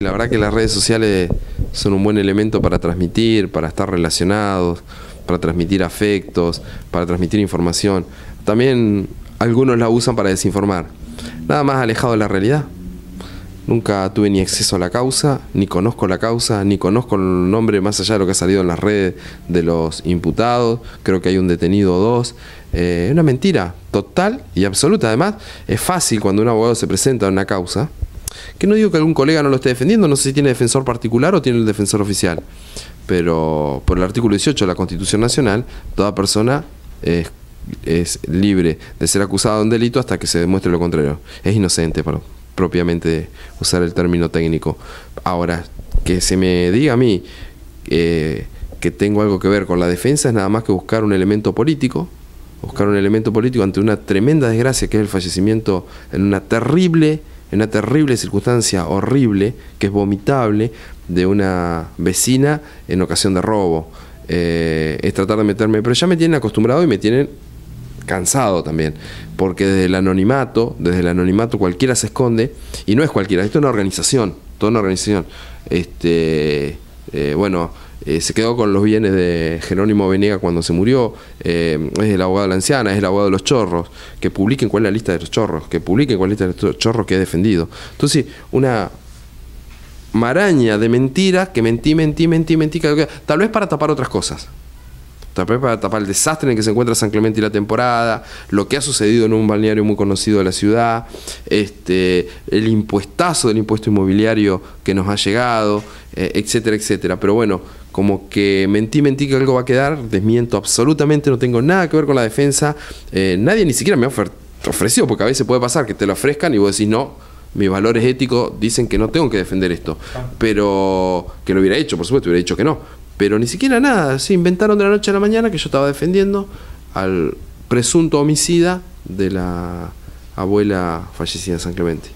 La verdad que las redes sociales son un buen elemento para transmitir, para estar relacionados, para transmitir afectos, para transmitir información. También algunos la usan para desinformar. Nada más alejado de la realidad. Nunca tuve ni acceso a la causa, ni conozco la causa, ni conozco el nombre más allá de lo que ha salido en las redes de los imputados. Creo que hay un detenido o dos. Es eh, una mentira total y absoluta. Además, es fácil cuando un abogado se presenta a una causa que no digo que algún colega no lo esté defendiendo, no sé si tiene defensor particular o tiene el defensor oficial. Pero por el artículo 18 de la Constitución Nacional, toda persona es, libre de ser acusada de un delito hasta que se demuestre lo contrario. Es inocente, para propiamente usar el término técnico. Ahora, que se me diga a mí eh, que tengo algo que ver con la defensa es nada más que buscar un elemento político, buscar un elemento político ante una tremenda desgracia que es el fallecimiento en una terrible en una terrible circunstancia horrible, que es vomitable, de una vecina en ocasión de robo. Eh, es tratar de meterme, pero ya me tienen acostumbrado y me tienen cansado también, porque desde el anonimato, desde el anonimato cualquiera se esconde, y no es cualquiera, esto es una organización, toda una organización. Este, eh, bueno, eh, se quedó con los bienes de Jerónimo Venega cuando se murió, eh, es el abogado de la anciana, es el abogado de los chorros, que publiquen cuál es la lista de los chorros, que publiquen cuál es la lista de los chorros que he defendido. Entonces, una maraña de mentiras que mentí, mentí, mentí, mentí, tal vez para tapar otras cosas para tapar el desastre en el que se encuentra San Clemente y la temporada, lo que ha sucedido en un balneario muy conocido de la ciudad, este, el impuestazo del impuesto inmobiliario que nos ha llegado, eh, etcétera, etcétera. Pero bueno, como que mentí, mentí que algo va a quedar, desmiento absolutamente, no tengo nada que ver con la defensa, eh, nadie ni siquiera me ha ofrecido, porque a veces puede pasar que te lo ofrezcan y vos decís no mis valores éticos dicen que no tengo que defender esto. Pero que lo hubiera hecho, por supuesto, hubiera dicho que no. Pero ni siquiera nada, se inventaron de la noche a la mañana que yo estaba defendiendo al presunto homicida de la abuela fallecida en San Clemente.